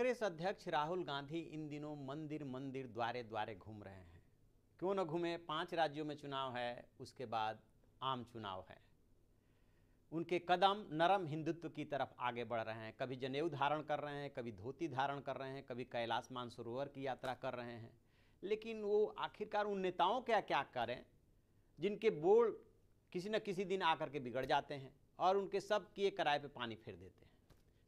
कांग्रेस अध्यक्ष राहुल गांधी इन दिनों मंदिर मंदिर द्वारे द्वारे घूम रहे हैं क्यों न घूमे पांच राज्यों में चुनाव है उसके बाद आम चुनाव है उनके कदम नरम हिंदुत्व की तरफ आगे बढ़ रहे हैं कभी जनेऊ धारण कर रहे हैं कभी धोती धारण कर रहे हैं कभी कैलाश मानसरोवर की यात्रा कर रहे हैं लेकिन वो आखिरकार उन नेताओं क्या क्या करें जिनके बोल किसी न किसी दिन आकर के बिगड़ जाते हैं और उनके सब किए कराए पे पानी फेर देते हैं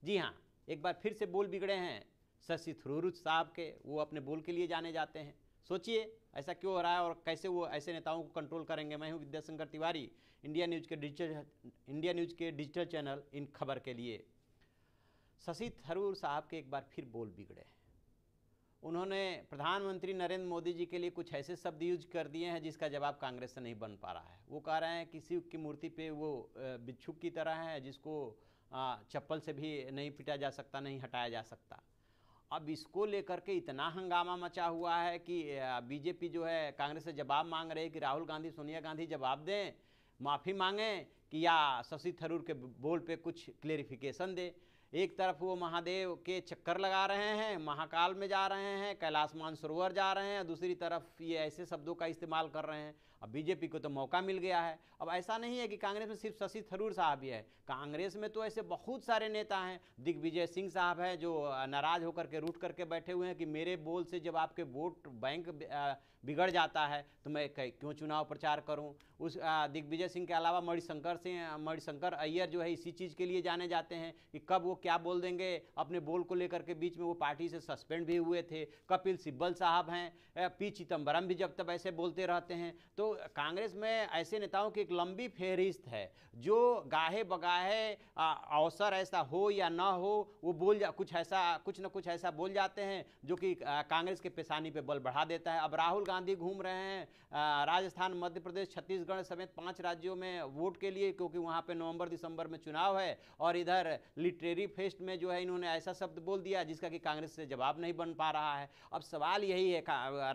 जी हाँ एक बार फिर से बोल बिगड़े हैं शशि थरूर साहब के वो अपने बोल के लिए जाने जाते हैं सोचिए ऐसा क्यों हो रहा है और कैसे वो ऐसे नेताओं को कंट्रोल करेंगे मैं हूँ विद्याशंकर तिवारी इंडिया न्यूज़ के डिजिटल इंडिया न्यूज़ के डिजिटल चैनल इन खबर के लिए शशि थरूर साहब के एक बार फिर बोल बिगड़े हैं उन्होंने प्रधानमंत्री नरेंद्र मोदी जी के लिए कुछ ऐसे शब्द यूज कर दिए हैं जिसका जवाब कांग्रेस से नहीं बन पा रहा है वो कह रहे हैं किसी की मूर्ति पे वो बिच्छुक की तरह है जिसको चप्पल से भी नहीं पिटा जा सकता नहीं हटाया जा सकता अब इसको लेकर के इतना हंगामा मचा हुआ है कि बीजेपी जो है कांग्रेस से जवाब मांग रही है कि राहुल गांधी सोनिया गांधी जवाब दें माफ़ी मांगें कि या शशि थरूर के बोल पे कुछ क्लेरिफिकेशन दें एक तरफ वो महादेव के चक्कर लगा रहे हैं महाकाल में जा रहे हैं कैलाश मान सरोवर जा रहे हैं दूसरी तरफ ये ऐसे शब्दों का इस्तेमाल कर रहे हैं अब बीजेपी को तो मौका मिल गया है अब ऐसा नहीं है कि कांग्रेस में सिर्फ शशि थरूर साहब ही है कांग्रेस में तो ऐसे बहुत सारे नेता हैं दिग्विजय सिंह साहब हैं जो नाराज होकर के रूट करके बैठे हुए हैं कि मेरे बोल से जब आपके वोट बैंक बिगड़ जाता है तो मैं क्यों चुनाव प्रचार करूँ उस दिग्विजय सिंह के अलावा मणिशंकर सिंह मणिशंकर अय्यर जो है इसी चीज़ के लिए जाने जाते हैं कि कब वो क्या बोल देंगे अपने बोल को लेकर के बीच में वो पार्टी से सस्पेंड भी हुए थे कपिल सिब्बल साहब हैं पी चिदम्बरम भी जब तब ऐसे बोलते रहते हैं तो कांग्रेस में ऐसे नेताओं की एक लंबी फहरिस्त है जो गाहे बगाहे अवसर ऐसा हो या ना हो वो बोल जा कुछ ऐसा कुछ ना कुछ ऐसा बोल जाते हैं जो कि कांग्रेस के पेशानी पे बल बढ़ा देता है अब राहुल गांधी घूम रहे हैं राजस्थान मध्य प्रदेश छत्तीसगढ़ समेत पाँच राज्यों में वोट के लिए क्योंकि वहाँ पर नवंबर दिसंबर में चुनाव है और इधर लिटरेरी मैनिफेस्ट में जो है इन्होंने ऐसा शब्द बोल दिया जिसका कि कांग्रेस से जवाब नहीं बन पा रहा है अब सवाल यही है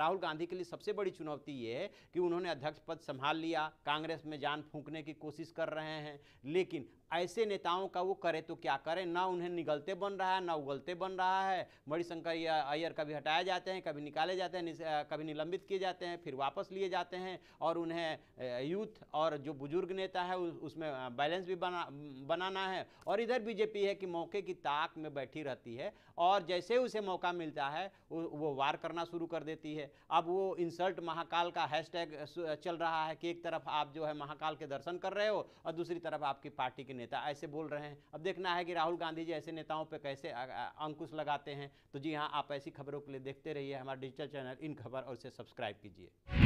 राहुल गांधी के लिए सबसे बड़ी चुनौती ये है कि उन्होंने अध्यक्ष पद संभाल लिया कांग्रेस में जान फूंकने की कोशिश कर रहे हैं लेकिन ऐसे नेताओं का वो करे तो क्या करें ना उन्हें निगलते बन रहा है ना उगलते बन रहा है मणिशंकर अय्यर कभी हटाए जाते हैं कभी निकाले जाते हैं कभी निलंबित किए जाते हैं फिर वापस लिए जाते हैं और उन्हें यूथ और जो बुजुर्ग नेता है उसमें बैलेंस भी बना बनाना है और इधर बीजेपी है कि मौका मौके की ताक में बैठी रहती है और जैसे उसे मौका मिलता है वो वार करना शुरू कर देती है अब वो इंसल्ट महाकाल का हैशटैग चल रहा है कि एक तरफ आप जो है महाकाल के दर्शन कर रहे हो और दूसरी तरफ आपकी पार्टी के नेता ऐसे बोल रहे हैं अब देखना है कि राहुल गांधी जी ऐसे नेताओं पर कैसे अंकुश लगाते हैं तो जी हाँ आप ऐसी खबरों के लिए देखते रहिए हमारा डिजिटल चैनल इन खबर और इसे सब्सक्राइब कीजिए